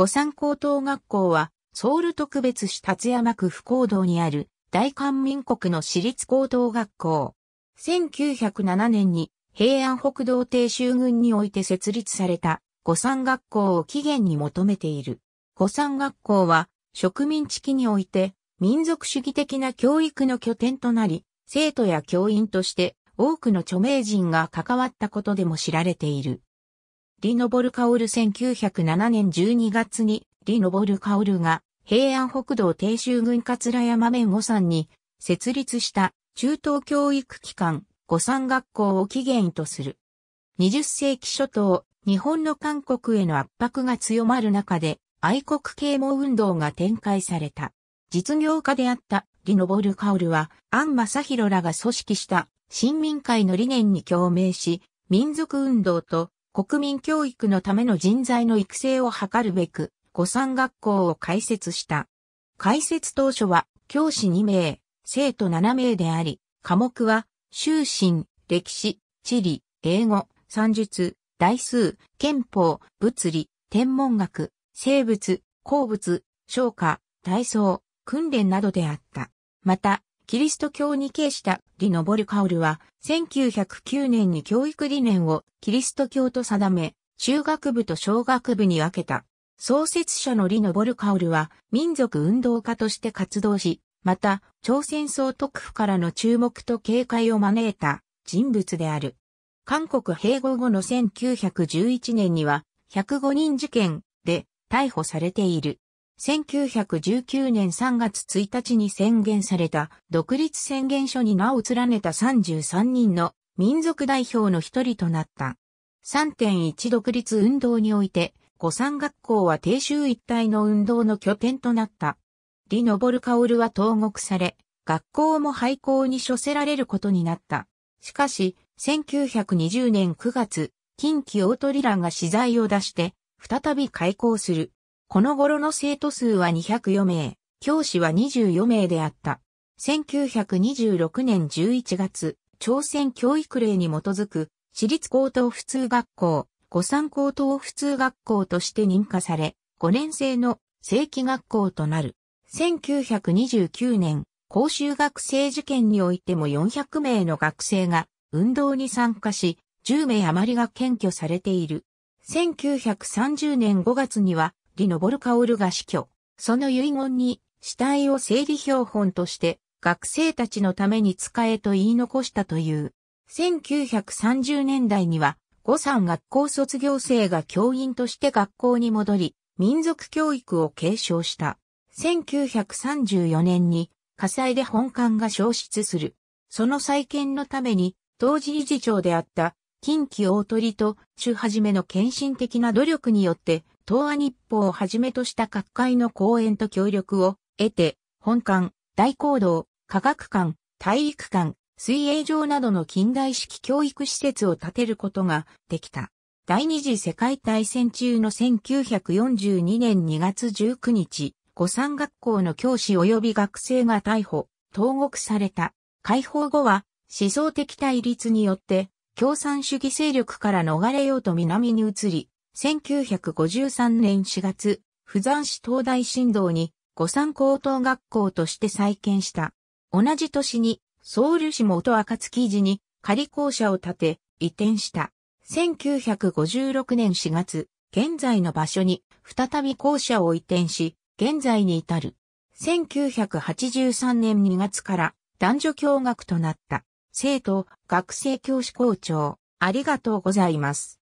五山高等学校は、ソウル特別市立山区不行道にある、大韓民国の私立高等学校。1907年に、平安北道帝州軍において設立された、五山学校を起源に求めている。五山学校は、植民地期において、民族主義的な教育の拠点となり、生徒や教員として、多くの著名人が関わったことでも知られている。リノボルカオル1907年12月に、リノボルカオルが、平安北道定州郡桂山面五山に、設立した中等教育機関、五山学校を起源とする。20世紀初頭、日本の韓国への圧迫が強まる中で、愛国啓蒙運動が展開された。実業家であったリノボル・カオルは、安正ロらが組織した、新民会の理念に共鳴し、民族運動と国民教育のための人材の育成を図るべく、五三学校を開設した。開設当初は、教師2名、生徒7名であり、科目は、修身、歴史、地理、英語、算術、代数、憲法、物理、天文学、生物、鉱物、消化、体操、訓練などであった。また、キリスト教に傾したリノボルカオルは、1909年に教育理念をキリスト教と定め、中学部と小学部に分けた。創設者のリノボルカオルは、民族運動家として活動し、また、朝鮮総督府からの注目と警戒を招いた人物である。韓国併合後の1911年には、105人事件で逮捕されている。1919年3月1日に宣言された独立宣言書に名を連ねた33人の民族代表の一人となった。3.1独立運動において、五三学校は低州一帯の運動の拠点となった。リノボルカオルは投獄され、学校も廃校に処せられることになった。しかし、1920年9月、近畿大鳥らが資材を出して、再び開校する。この頃の生徒数は204名、教師は24名であった。1926年11月、朝鮮教育令に基づく、私立高等普通学校、五三高等普通学校として認可され、5年生の正規学校となる。1929年、公衆学生受験においても400名の学生が運動に参加し、10名余りが検挙されている。1930年5月には、李昇薫が死去。その遺言に、死体を整理標本として、学生たちのために使えと言い残したという。1930年代には、五山学校卒業生が教員として学校に戻り、民族教育を継承した。1934年に火災で本館が消失する。その再建のために、当時理事長であった近畿大鳥と中はじめの献身的な努力によって東亜日報をはじめとした各界の講演と協力を得て、本館、大講堂、科学館、体育館、水泳場などの近代式教育施設を建てることができた。第二次世界大戦中の1942年2月19日、五三学校の教師及び学生が逮捕、投獄された。解放後は思想的対立によって共産主義勢力から逃れようと南に移り、1953年4月、富山市東大震動に五山高等学校として再建した。同じ年に、ソウル市元暁寺に仮校舎を建て、移転した。1956年4月、現在の場所に再び校舎を移転し、現在に至る。1983年2月から男女共学となった。生徒、学生教師校長、ありがとうございます。